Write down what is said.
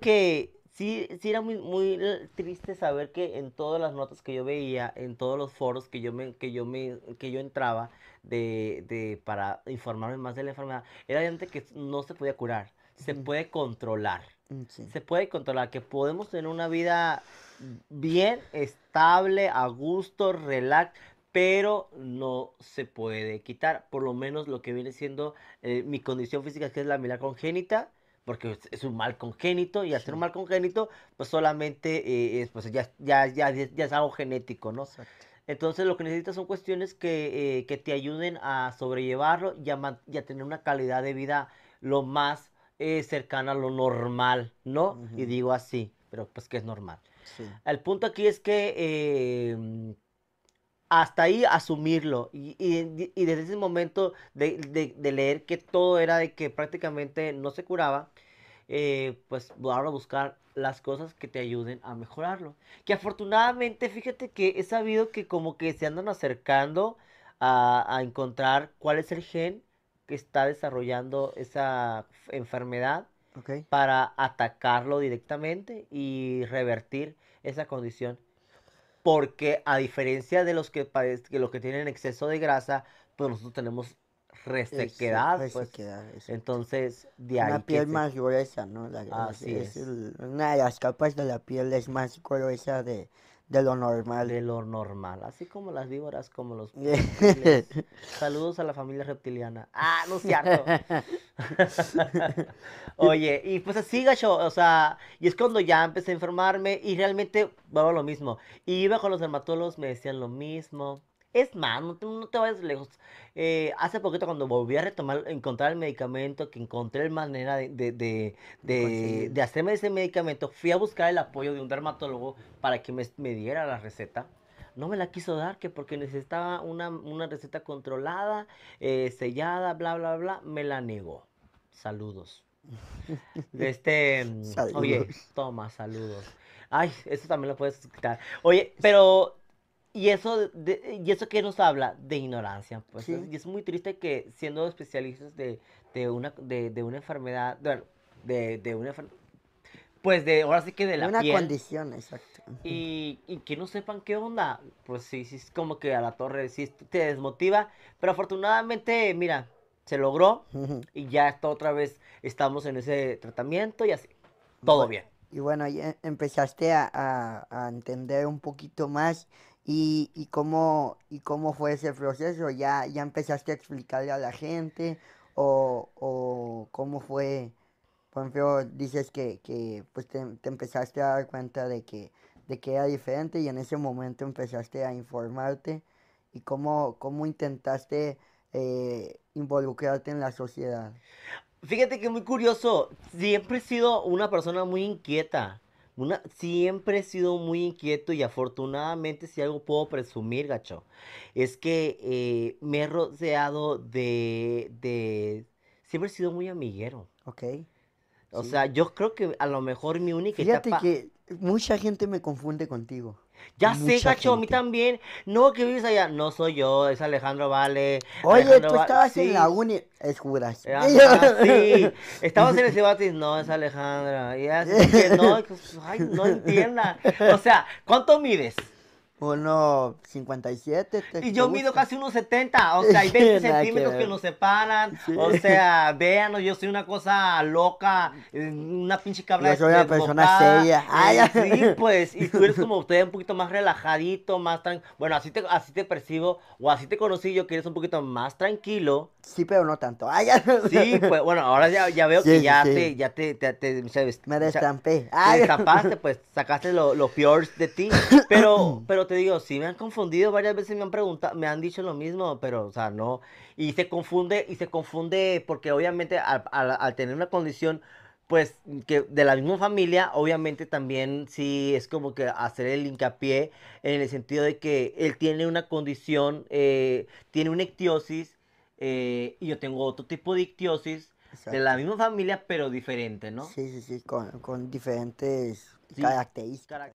que sí, sí era muy, muy eh, triste saber que en todas las notas que yo veía, en todos los foros que yo me, que yo que yo entraba de, para informarme más de la enfermedad, era gente que no se podía curar, se puede controlar. Mm, se puede controlar, que podemos tener una vida bien, estable, a gusto, relax, pero no se puede quitar, por lo menos lo que viene siendo eh, mi condición física, que es la mielar congénita, porque es un mal congénito y al ser un mal congénito, pues solamente eh, pues ya, es algo genético, ¿no? Entonces lo que necesitas son cuestiones que, eh, te ayuden a sobrellevarlo y a, tener una calidad de vida lo más eh, cercana a lo normal, ¿no? Y digo así, pero pues que es normal. El punto aquí es que em, hasta ahí asumirlo. Y, desde ese momento de, leer que todo era de que prácticamente no se curaba, eh, pues ahora buscar las cosas que te ayuden a mejorarlo. Que afortunadamente, fíjate que he sabido que como que se andan acercando a, encontrar cuál es el gen que está desarrollando esa enfermedad para atacarlo directamente y revertir esa condición porque a diferencia de los que, los que tienen exceso de grasa, pues nosotros tenemos resequedad. Pues. Entonces, de La piel más gruesa, ¿no? Ah, así es, una de las capas de la piel es más gruesa de, de lo normal. De lo normal. Así como las víboras, como los. Saludos a la familia reptiliana. Ah, no es cierto. Oye, y pues así, gacho. O sea, y es cuando ya empecé a enfermarme y realmente, bueno, lo mismo. Y iba con los dermatólogos, me decían lo mismo. Es más, no te, no te vayas lejos. Eh, hace poquito cuando volví a retomar, encontrar el medicamento, que encontré la manera de, de, de, de, hacerme ese medicamento, fui a buscar el apoyo de un dermatólogo para que me, me diera la receta no me la quiso dar, que porque necesitaba una, una receta controlada, eh, sellada, bla, bla, bla, me la negó. Saludos. Este, mm, saludos. oye, toma, saludos. Ay, eso también lo puedes quitar. Oye, pero y eso, y eso que nos habla de ignorancia. Pues, y es muy triste que siendo especialistas de, de, una, de, de una enfermedad, bueno, de, de una pues de ahora sí que de la una condición, exacto. Y, y, que no sepan qué onda. Pues sí, sí, es como que a la torre sí te desmotiva. Pero afortunadamente, mira, se logró. Y ya otra vez, estamos en ese tratamiento y así. Todo bien. Y bueno, ya empezaste a, a, a entender un poquito más ¿Y, cómo, y cómo fue ese proceso? ¿Ya, ¿Ya empezaste a explicarle a la gente? ¿O, cómo fue? Por ejemplo, dices que, pues te, empezaste a dar cuenta de que, de era diferente y en ese momento empezaste a informarte. ¿Y cómo, cómo intentaste eh, involucrarte en la sociedad? Fíjate que muy curioso, siempre he sido una persona muy inquieta. Una, siempre he sido muy inquieto y afortunadamente si algo puedo presumir, gacho, es que eh, me he rodeado de, Siempre he sido muy amiguero. Ok. O sea, yo creo que a lo mejor mi única Fíjate que mucha gente me confunde contigo. Ya sé, cacho, a mí también. No, que vives allá. No soy yo, es Alejandro Vale. Oye, tú estabas en la uni. Es juras. Ah, sí, estabas en ese debate. No, es Alejandro Y así que no, ay, no entienda. O sea, ¿cuánto mides? 57. Y yo mido casi unos 70. O sea, hay 20 centímetros que, nos separan. O sea, véanlo, yo soy una cosa loca. Eh, una pinche cabra. Yo soy una persona seria. Eh, Ay, sí, pues. Y tú eres como usted, un poquito más relajadito, más tranquilo. Bueno, así te, así te percibo. O así te conocí yo, que eres un poquito más tranquilo. Sí, pero no tanto. Ay, sí, pues bueno, ahora ya, ya veo que ya, te, ya te, te, te Me destampé. Ay. Te destapaste, pues sacaste lo, lo peor de ti. Pero, pero te digo, sí me han confundido varias veces, me han preguntado, me han dicho lo mismo, pero, o sea, no. Y se confunde, y se confunde porque obviamente al, tener una condición, pues, que de la misma familia, obviamente también sí es como que hacer el hincapié en el sentido de que él tiene una condición, eh, tiene una ictiosis, eh, y yo tengo otro tipo de ictiosis. de la misma familia, pero diferente, ¿no? Sí, sí, sí, con, con diferentes características.